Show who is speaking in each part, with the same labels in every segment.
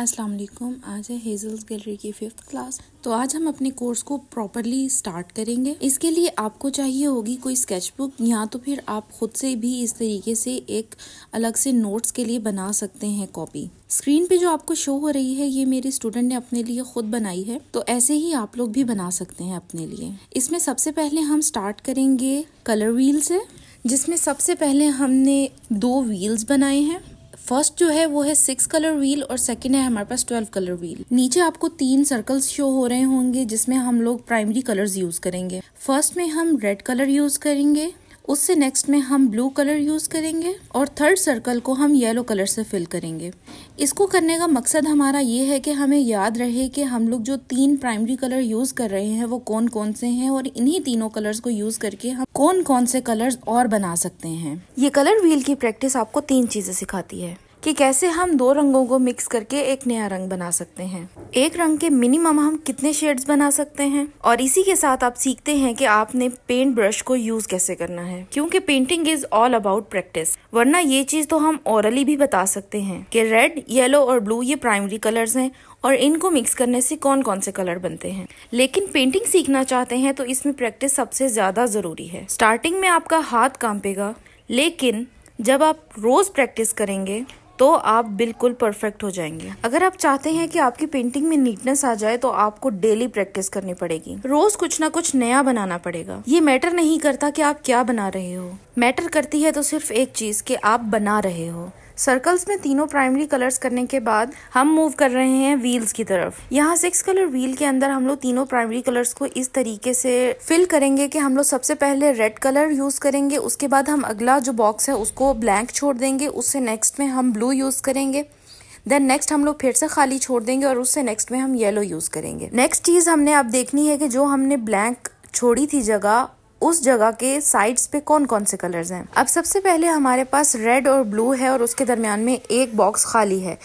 Speaker 1: अस्सलाम वालेकुम आज है हेजल्स गैलरी की फिफ्थ क्लास तो आज हम अपने कोर्स को प्रॉपरली स्टार्ट करेंगे इसके लिए आपको चाहिए होगी कोई स्केच बुक या तो फिर आप खुद से भी इस तरीके से एक अलग से नोट्स के लिए बना सकते हैं कॉपी स्क्रीन पे जो आपको शो हो रही है ये मेरे स्टूडेंट ने अपने लिए खुद बनाई है तो ऐसे ही आप लोग भी बना सकते हैं अपने लिए इसमें सबसे पहले हम स्टार्ट करेंगे कलर व्हील से जिसमें सबसे पहले हमने दो व्हील्स बनाए हैं फर्स्ट जो है वो है सिक्स कलर व्हील और सेकेंड है हमारे पास ट्वेल्व कलर व्हील नीचे आपको तीन सर्कल्स शो हो रहे होंगे जिसमें हम लोग प्राइमरी कलर्स यूज करेंगे फर्स्ट में हम रेड कलर यूज करेंगे उससे नेक्स्ट में हम ब्लू कलर यूज़ करेंगे और थर्ड सर्कल को हम येलो कलर से फिल करेंगे इसको करने का मकसद हमारा ये है कि हमें याद रहे कि हम लोग जो तीन प्राइमरी कलर यूज़ कर रहे हैं वो कौन कौन से हैं और इन्हीं तीनों कलर्स को यूज़ करके हम कौन कौन से कलर्स और बना सकते हैं ये कलर व्हील की प्रैक्टिस आपको तीन चीज़ें सिखाती है कि कैसे हम दो रंगों को मिक्स करके एक नया रंग बना सकते हैं एक रंग के मिनिमम हम कितने शेड्स बना सकते हैं और इसी के साथ आप सीखते हैं कि आपने पेंट ब्रश को यूज कैसे करना है क्योंकि painting is all about practice वरना ये चीज तो हम ओरली भी बता सकते हैं कि रेड येलो और ब्लू ये प्राइमरी कलर्स हैं और इनको मिक्स करने से कौन कौन से कलर बनते हैं लेकिन पेंटिंग सीखना चाहते हैं तो इसमें प्रैक्टिस सबसे ज्यादा जरूरी है स्टार्टिंग में आपका हाथ कांपेगा लेकिन जब आप रोज प्रैक्टिस करेंगे तो आप बिल्कुल परफेक्ट हो जाएंगे अगर आप चाहते हैं कि आपकी पेंटिंग में नीटनेस आ जाए तो आपको डेली प्रैक्टिस करनी पड़ेगी रोज कुछ ना कुछ नया बनाना पड़ेगा ये मैटर नहीं करता कि आप क्या बना रहे हो मैटर करती है तो सिर्फ एक चीज कि आप बना रहे हो सर्कल्स में तीनों प्राइमरी कलर्स करने के बाद हम मूव कर रहे हैं व्हील्स की तरफ यहाँ सिक्स कलर व्हील के अंदर हम लोग तीनों प्राइमरी कलर्स को इस तरीके से फिल करेंगे कि हम लोग सबसे पहले रेड कलर यूज करेंगे उसके बाद हम अगला जो बॉक्स है उसको ब्लैंक छोड़ देंगे उससे नेक्स्ट में हम ब्लू यूज करेंगे देन नेक्स्ट हम लोग फिर से खाली छोड़ देंगे और उससे नेक्स्ट में हम येलो यूज करेंगे नेक्स्ट चीज हमने अब देखनी है कि जो हमने ब्लैंक छोड़ी थी जगह उस जगह के साइड्स पे कौन कौन से कलर्स हैं अब सबसे पहले हमारे पास रेड और ब्लू है और उसके दरमियान में एक बॉक्स खाली है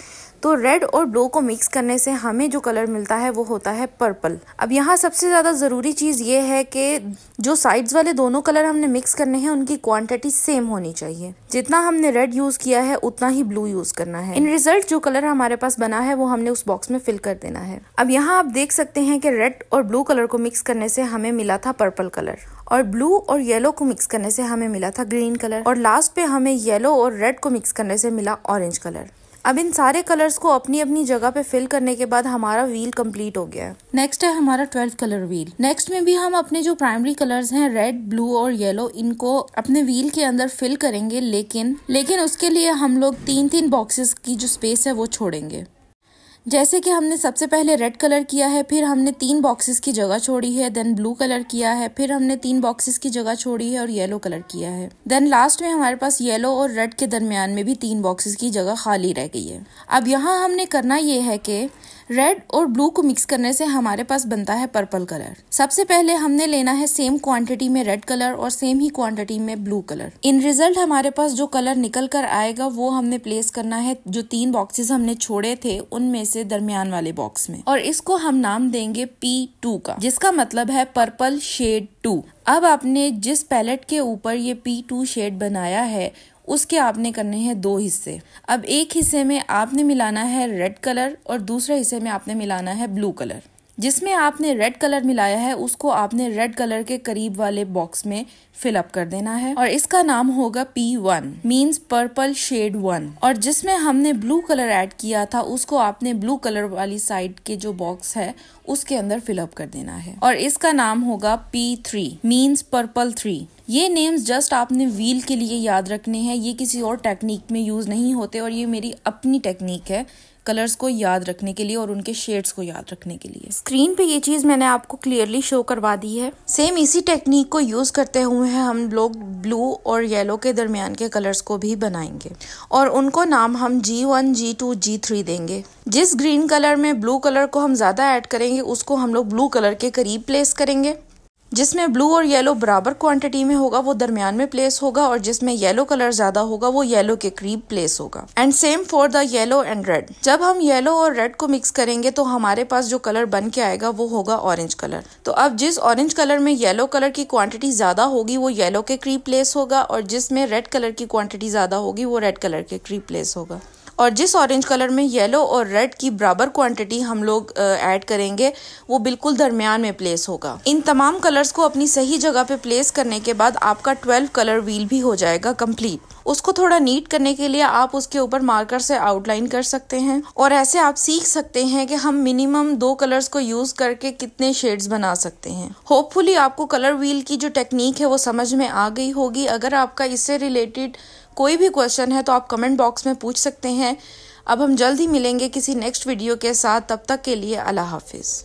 Speaker 1: तो रेड और ब्लू को मिक्स करने से हमें जो कलर मिलता है वो होता है पर्पल अब यहाँ सबसे ज़्यादा ज़रूरी चीज़ ये है कि जो साइड्स वाले दोनों कलर हमने मिक्स करने हैं उनकी क्वांटिटी सेम होनी चाहिए जितना हमने रेड यूज़ किया है उतना ही ब्लू यूज़ करना है इन रिजल्ट जो कलर हमारे पास बना है वो हमने उस बॉक्स में फिल कर देना है अब यहाँ आप देख सकते हैं कि रेड और ब्लू कलर को मिक्स करने से हमें मिला था पर्पल कलर और ब्लू और येलो को मिक्स करने से हमें मिला था ग्रीन कलर और लास्ट पे हमें येलो और रेड को मिक्स करने से मिला ऑरेंज कलर अब इन सारे कलर्स को अपनी अपनी जगह पे फिल करने के बाद हमारा व्हील कंप्लीट हो गया है नेक्स्ट है हमारा ट्वेल्थ कलर व्हील नेक्स्ट में भी हम अपने जो प्राइमरी कलर्स हैं रेड ब्लू और येलो इनको अपने व्हील के अंदर फिल करेंगे लेकिन लेकिन उसके लिए हम लोग तीन तीन बॉक्सेस की जो स्पेस है वो छोड़ेंगे जैसे कि हमने सबसे पहले रेड कलर किया है फिर हमने तीन बॉक्सेस की जगह छोड़ी है देन ब्लू कलर किया है फिर हमने तीन बॉक्सेस की जगह छोड़ी है और येलो कलर किया है देन लास्ट में हमारे पास येलो और रेड के दरमियान में भी तीन बॉक्सेस की जगह खाली रह गई है अब यहाँ हमने करना ये है कि रेड और ब्लू को मिक्स करने से हमारे पास बनता है पर्पल कलर सबसे पहले हमने लेना है सेम क्वांटिटी में रेड कलर और सेम ही क्वांटिटी में ब्लू कलर इन रिजल्ट हमारे पास जो कलर निकल कर आएगा वो हमने प्लेस करना है जो तीन बॉक्सेस हमने छोड़े थे उनमें से दरमियान वाले बॉक्स में और इसको हम नाम देंगे पी टू का जिसका मतलब है पर्पल शेड टू अब आपने जिस पैलेट के ऊपर ये पी टू शेड बनाया है उसके आपने करने हैं दो हिस्से अब एक हिस्से में आपने मिलाना है रेड कलर और दूसरे हिस्से में आपने मिलाना है ब्लू कलर जिसमें आपने रेड कलर मिलाया है उसको आपने रेड कलर के करीब वाले बॉक्स में फिल अप कर देना है और इसका नाम होगा P1 one means purple shade one और जिसमें हमने ब्लू कलर ऐड किया था उसको आपने ब्लू कलर वाली साइड के जो बॉक्स है उसके अंदर फिल अप कर देना है और इसका नाम होगा P3 three means purple three ये नेम्स जस्ट आपने व्हील के लिए याद रखने हैं ये किसी और टेक्निक में यूज़ नहीं होते और ये मेरी अपनी टेक्निक है कलर्स को याद रखने के लिए और उनके शेड्स को याद रखने के लिए स्क्रीन पे ये चीज़ मैंने आपको क्लियरली शो करवा दी है सेम इसी टेक्निक को यूज़ करते हुए हम लोग ब्लू और येलो के दरमियान के कलर्स को भी बनाएंगे और उनको नाम हम G one G two G three देंगे जिस ग्रीन कलर में ब्लू कलर को हम ज़्यादा ऐड करेंगे उसको हम लोग ब्लू कलर के करीब प्लेस करेंगे जिसमें ब्लू और येलो बराबर क्वांटिटी में होगा वो दरमियान में प्लेस होगा और जिसमें येलो कलर ज्यादा होगा वो येलो के करीब प्लेस होगा and same for the yellow and red जब हम येलो और रेड को मिक्स करेंगे तो हमारे पास जो कलर बन के आएगा वो होगा ऑरेंज कलर तो अब जिस ऑरेंज कलर में येलो कलर की क्वांटिटी ज्यादा होगी वो येलो के करीब प्लेस होगा और जिसमें रेड कलर की क्वांटिटी ज्यादा होगी वो रेड कलर के करीब प्लेस होगा और जिस ऑरेंज कलर में येलो और रेड की बराबर क्वांटिटी हम लोग ऐड करेंगे वो बिल्कुल दरमियान में प्लेस होगा इन तमाम कलर्स को अपनी सही जगह पे प्लेस करने के बाद आपका ट्वेल्व कलर व्हील भी हो जाएगा कंप्लीट उसको थोड़ा नीट करने के लिए आप उसके ऊपर मार्कर से आउटलाइन कर सकते हैं और ऐसे आप सीख सकते हैं कि हम मिनिमम दो कलर्स को यूज करके कितने शेड्स बना सकते हैं होपफुली आपको कलर व्हील की जो टेक्निक है वो समझ में आ गई होगी अगर आपका इससे रिलेटेड कोई भी क्वेश्चन है तो आप कमेंट बॉक्स में पूछ सकते हैं अब हम जल्द ही मिलेंगे किसी नेक्स्ट वीडियो के साथ तब तक के लिए अल्लाह हाफिज़